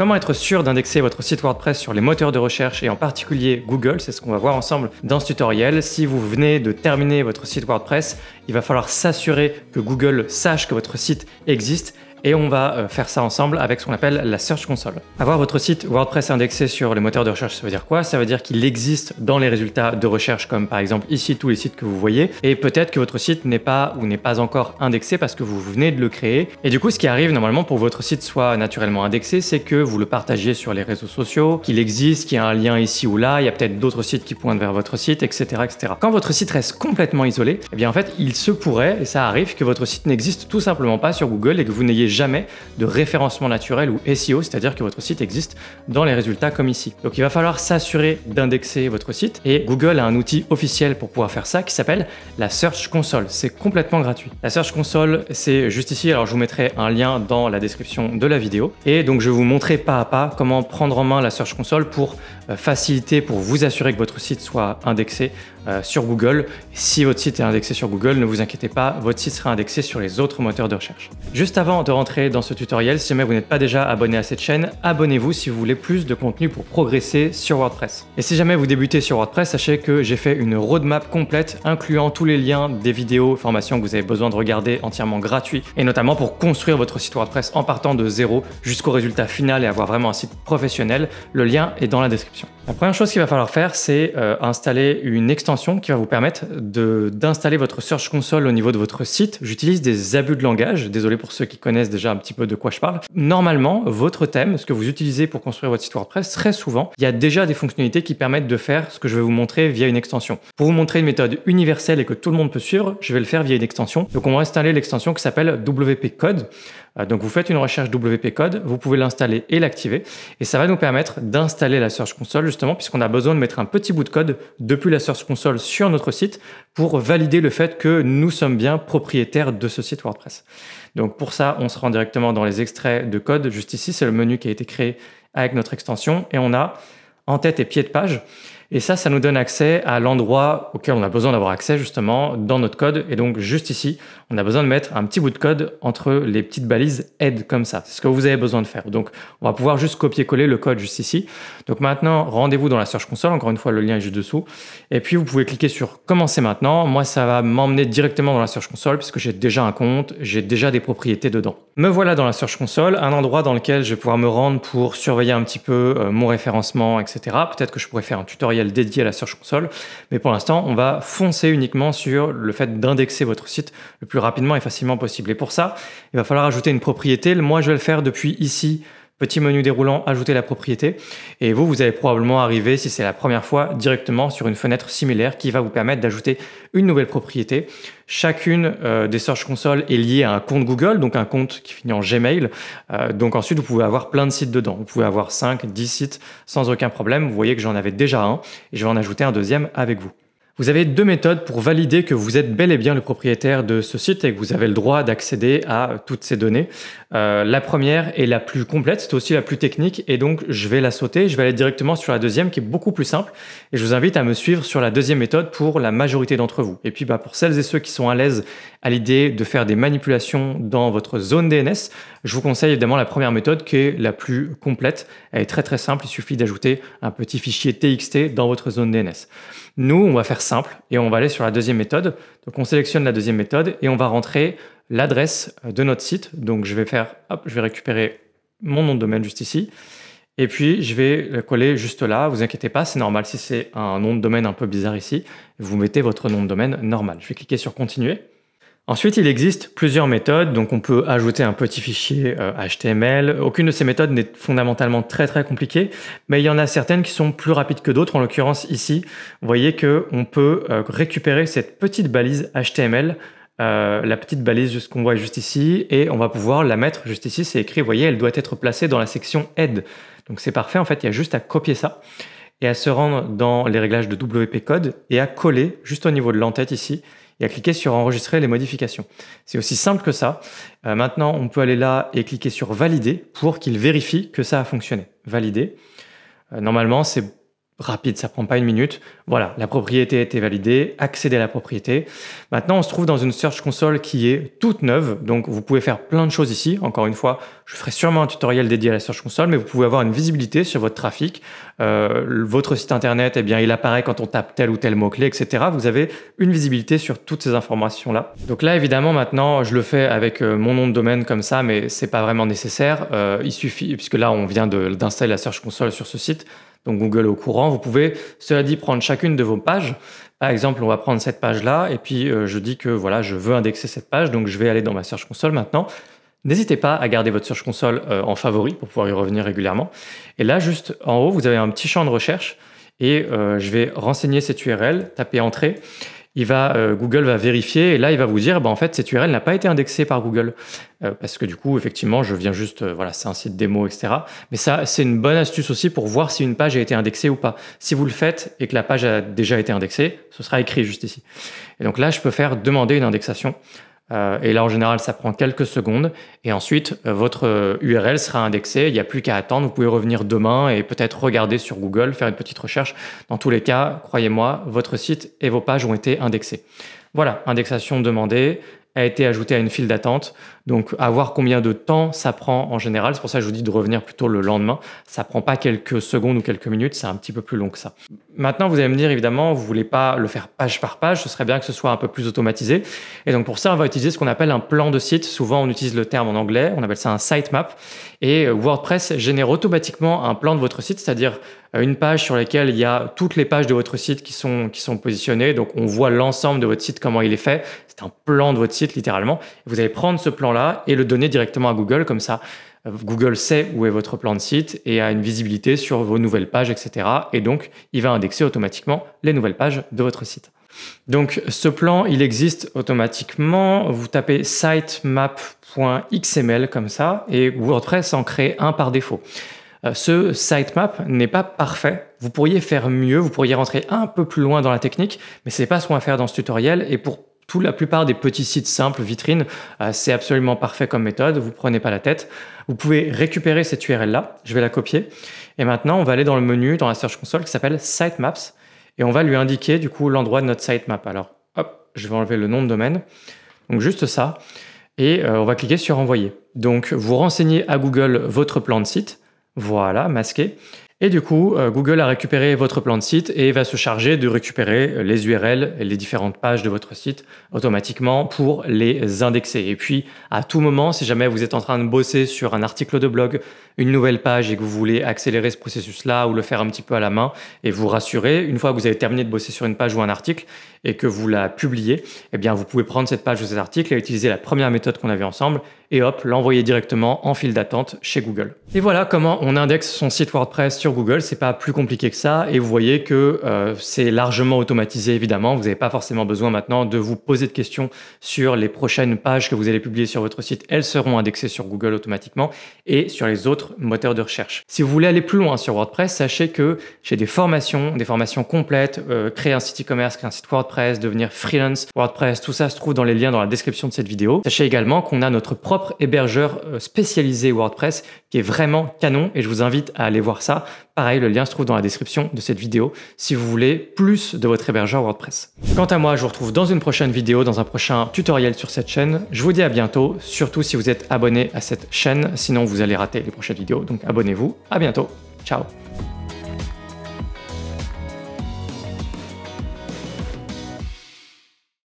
Comment être sûr d'indexer votre site WordPress sur les moteurs de recherche et en particulier Google C'est ce qu'on va voir ensemble dans ce tutoriel. Si vous venez de terminer votre site WordPress, il va falloir s'assurer que Google sache que votre site existe et on va euh, faire ça ensemble avec ce qu'on appelle la Search Console. Avoir votre site WordPress indexé sur le moteurs de recherche, ça veut dire quoi Ça veut dire qu'il existe dans les résultats de recherche, comme par exemple ici tous les sites que vous voyez, et peut-être que votre site n'est pas ou n'est pas encore indexé parce que vous venez de le créer. Et du coup, ce qui arrive normalement pour que votre site soit naturellement indexé, c'est que vous le partagez sur les réseaux sociaux, qu'il existe, qu'il y a un lien ici ou là, il y a peut-être d'autres sites qui pointent vers votre site, etc., etc. Quand votre site reste complètement isolé, eh bien en fait, il se pourrait, et ça arrive, que votre site n'existe tout simplement pas sur Google et que vous n'ayez jamais de référencement naturel ou SEO, c'est-à-dire que votre site existe dans les résultats comme ici. Donc il va falloir s'assurer d'indexer votre site et Google a un outil officiel pour pouvoir faire ça qui s'appelle la Search Console. C'est complètement gratuit. La Search Console, c'est juste ici, alors je vous mettrai un lien dans la description de la vidéo et donc je vais vous montrer pas à pas comment prendre en main la Search Console pour euh, faciliter, pour vous assurer que votre site soit indexé euh, sur Google. Si votre site est indexé sur Google, ne vous inquiétez pas, votre site sera indexé sur les autres moteurs de recherche. Juste avant de dans ce tutoriel. Si jamais vous n'êtes pas déjà abonné à cette chaîne, abonnez-vous si vous voulez plus de contenu pour progresser sur WordPress. Et si jamais vous débutez sur WordPress, sachez que j'ai fait une roadmap complète incluant tous les liens des vidéos, formations que vous avez besoin de regarder entièrement gratuit et notamment pour construire votre site WordPress en partant de zéro jusqu'au résultat final et avoir vraiment un site professionnel. Le lien est dans la description. La première chose qu'il va falloir faire, c'est euh, installer une extension qui va vous permettre d'installer votre Search Console au niveau de votre site. J'utilise des abus de langage, désolé pour ceux qui connaissent déjà un petit peu de quoi je parle. Normalement, votre thème, ce que vous utilisez pour construire votre site WordPress, très souvent, il y a déjà des fonctionnalités qui permettent de faire ce que je vais vous montrer via une extension. Pour vous montrer une méthode universelle et que tout le monde peut suivre, je vais le faire via une extension. Donc on va installer l'extension qui s'appelle WP Code. Euh, donc vous faites une recherche WP Code, vous pouvez l'installer et l'activer, et ça va nous permettre d'installer la Search Console justement, puisqu'on a besoin de mettre un petit bout de code depuis la Search Console sur notre site pour valider le fait que nous sommes bien propriétaires de ce site WordPress. Donc pour ça, on se rend directement dans les extraits de code. Juste ici, c'est le menu qui a été créé avec notre extension, et on a en tête et pied de page et ça, ça nous donne accès à l'endroit auquel on a besoin d'avoir accès justement dans notre code. Et donc juste ici, on a besoin de mettre un petit bout de code entre les petites balises aide comme ça. C'est ce que vous avez besoin de faire. Donc on va pouvoir juste copier-coller le code juste ici. Donc maintenant, rendez-vous dans la Search Console. Encore une fois, le lien est juste dessous. Et puis vous pouvez cliquer sur commencer maintenant. Moi, ça va m'emmener directement dans la Search Console puisque j'ai déjà un compte, j'ai déjà des propriétés dedans. Me voilà dans la Search Console, un endroit dans lequel je vais pouvoir me rendre pour surveiller un petit peu euh, mon référencement, etc. Peut-être que je pourrais faire un tutoriel tutoriel dédié à la Search Console. Mais pour l'instant, on va foncer uniquement sur le fait d'indexer votre site le plus rapidement et facilement possible. Et pour ça, il va falloir ajouter une propriété. Moi, je vais le faire depuis ici Petit menu déroulant, ajouter la propriété. Et vous, vous allez probablement arriver, si c'est la première fois, directement sur une fenêtre similaire qui va vous permettre d'ajouter une nouvelle propriété. Chacune euh, des Search Console est liée à un compte Google, donc un compte qui finit en Gmail. Euh, donc ensuite, vous pouvez avoir plein de sites dedans. Vous pouvez avoir 5, 10 sites sans aucun problème. Vous voyez que j'en avais déjà un et je vais en ajouter un deuxième avec vous. Vous avez deux méthodes pour valider que vous êtes bel et bien le propriétaire de ce site et que vous avez le droit d'accéder à toutes ces données. Euh, la première est la plus complète, c'est aussi la plus technique et donc je vais la sauter, je vais aller directement sur la deuxième qui est beaucoup plus simple et je vous invite à me suivre sur la deuxième méthode pour la majorité d'entre vous. Et puis bah, pour celles et ceux qui sont à l'aise à l'idée de faire des manipulations dans votre zone DNS, je vous conseille évidemment la première méthode qui est la plus complète, elle est très très simple, il suffit d'ajouter un petit fichier TXT dans votre zone DNS. Nous, on va faire simple et on va aller sur la deuxième méthode. Donc, on sélectionne la deuxième méthode et on va rentrer l'adresse de notre site. Donc, je vais faire, hop, je vais récupérer mon nom de domaine juste ici. Et puis, je vais le coller juste là. Vous inquiétez pas, c'est normal si c'est un nom de domaine un peu bizarre ici. Vous mettez votre nom de domaine normal. Je vais cliquer sur continuer. Ensuite, il existe plusieurs méthodes, donc on peut ajouter un petit fichier HTML. Euh, Aucune de ces méthodes n'est fondamentalement très très compliquée, mais il y en a certaines qui sont plus rapides que d'autres. En l'occurrence ici, vous voyez que peut euh, récupérer cette petite balise HTML, euh, la petite balise qu'on voit juste ici, et on va pouvoir la mettre juste ici. C'est écrit, vous voyez, elle doit être placée dans la section aide. Donc c'est parfait. En fait, il y a juste à copier ça et à se rendre dans les réglages de WP Code et à coller juste au niveau de l'entête ici et à cliquer sur enregistrer les modifications. C'est aussi simple que ça. Euh, maintenant, on peut aller là et cliquer sur valider pour qu'il vérifie que ça a fonctionné. Valider. Euh, normalement, c'est rapide, ça prend pas une minute. Voilà, la propriété a été validée, accéder à la propriété. Maintenant, on se trouve dans une Search Console qui est toute neuve, donc vous pouvez faire plein de choses ici. Encore une fois, je ferai sûrement un tutoriel dédié à la Search Console, mais vous pouvez avoir une visibilité sur votre trafic. Euh, votre site internet, eh bien, il apparaît quand on tape tel ou tel mot-clé, etc. Vous avez une visibilité sur toutes ces informations-là. Donc là, évidemment, maintenant, je le fais avec euh, mon nom de domaine comme ça, mais c'est pas vraiment nécessaire. Euh, il suffit, puisque là, on vient d'installer la Search Console sur ce site, donc Google au courant. Vous pouvez, cela dit, prendre chacune de vos pages. Par exemple, on va prendre cette page-là et puis euh, je dis que voilà, je veux indexer cette page, donc je vais aller dans ma Search Console maintenant. N'hésitez pas à garder votre Search Console euh, en favori pour pouvoir y revenir régulièrement. Et là, juste en haut, vous avez un petit champ de recherche et euh, je vais renseigner cette URL, taper entrée va, euh, Google va vérifier et là, il va vous dire, bah, en fait, cette URL n'a pas été indexée par Google. Euh, parce que du coup, effectivement, je viens juste, euh, voilà, c'est un site démo, etc. Mais ça, c'est une bonne astuce aussi pour voir si une page a été indexée ou pas. Si vous le faites et que la page a déjà été indexée, ce sera écrit juste ici. Et donc là, je peux faire demander une indexation. Euh, et là, en général, ça prend quelques secondes. Et ensuite, euh, votre URL euh, sera indexée. Il n'y a plus qu'à attendre. Vous pouvez revenir demain et peut-être regarder sur Google, faire une petite recherche. Dans tous les cas, croyez-moi, votre site et vos pages ont été indexées. Voilà, indexation demandée a été ajoutée à une file d'attente. Donc, à voir combien de temps ça prend en général. C'est pour ça que je vous dis de revenir plutôt le lendemain. Ça prend pas quelques secondes ou quelques minutes, c'est un petit peu plus long que ça. Maintenant, vous allez me dire, évidemment, vous voulez pas le faire page par page. Ce serait bien que ce soit un peu plus automatisé. Et donc, pour ça, on va utiliser ce qu'on appelle un plan de site. Souvent, on utilise le terme en anglais. On appelle ça un sitemap. Et WordPress génère automatiquement un plan de votre site, c'est-à-dire euh, une page sur laquelle il y a toutes les pages de votre site qui sont, qui sont positionnées. Donc, on voit l'ensemble de votre site, comment il est fait. C'est un plan de votre site, littéralement. Vous allez prendre ce plan-là et le donner directement à Google. Comme ça, Google sait où est votre plan de site et a une visibilité sur vos nouvelles pages, etc. Et donc, il va indexer automatiquement les nouvelles pages de votre site. Donc, ce plan, il existe automatiquement. Vous tapez sitemap.xml comme ça et WordPress en crée un par défaut. Euh, ce sitemap n'est pas parfait. Vous pourriez faire mieux, vous pourriez rentrer un peu plus loin dans la technique, mais c'est pas ce qu'on va faire dans ce tutoriel. Et pour la plupart des petits sites simples, vitrines, euh, c'est absolument parfait comme méthode, vous prenez pas la tête. Vous pouvez récupérer cette URL-là, je vais la copier. Et maintenant, on va aller dans le menu, dans la Search Console, qui s'appelle Sitemaps, et on va lui indiquer du coup l'endroit de notre sitemap. Alors, hop, je vais enlever le nom de domaine. Donc juste ça, et euh, on va cliquer sur Envoyer. Donc, vous renseignez à Google votre plan de site, voilà, masqué, et du coup, euh, Google a récupéré votre plan de site et va se charger de récupérer euh, les URL, et les différentes pages de votre site automatiquement pour les indexer. Et puis, à tout moment, si jamais vous êtes en train de bosser sur un article de blog, une nouvelle page et que vous voulez accélérer ce processus-là ou le faire un petit peu à la main et vous rassurer, une fois que vous avez terminé de bosser sur une page ou un article et que vous la publiez, eh bien, vous pouvez prendre cette page ou cet article et utiliser la première méthode qu'on a ensemble et hop, l'envoyer directement en file d'attente chez Google. Et voilà comment on indexe son site WordPress sur Google, c'est pas plus compliqué que ça. Et vous voyez que euh, c'est largement automatisé, évidemment. Vous n'avez pas forcément besoin maintenant de vous poser de questions sur les prochaines pages que vous allez publier sur votre site. Elles seront indexées sur Google automatiquement et sur les autres moteurs de recherche. Si vous voulez aller plus loin sur WordPress, sachez que j'ai des formations, des formations complètes, euh, créer un site e-commerce, créer un site WordPress, devenir freelance WordPress, tout ça se trouve dans les liens dans la description de cette vidéo. Sachez également qu'on a notre propre hébergeur euh, spécialisé WordPress qui est vraiment canon et je vous invite à aller voir ça. Pareil, le lien se trouve dans la description de cette vidéo si vous voulez plus de votre hébergeur WordPress. Quant à moi, je vous retrouve dans une prochaine vidéo, dans un prochain tutoriel sur cette chaîne. Je vous dis à bientôt, surtout si vous êtes abonné à cette chaîne, sinon vous allez rater les prochaines vidéos. Donc abonnez-vous, à bientôt, ciao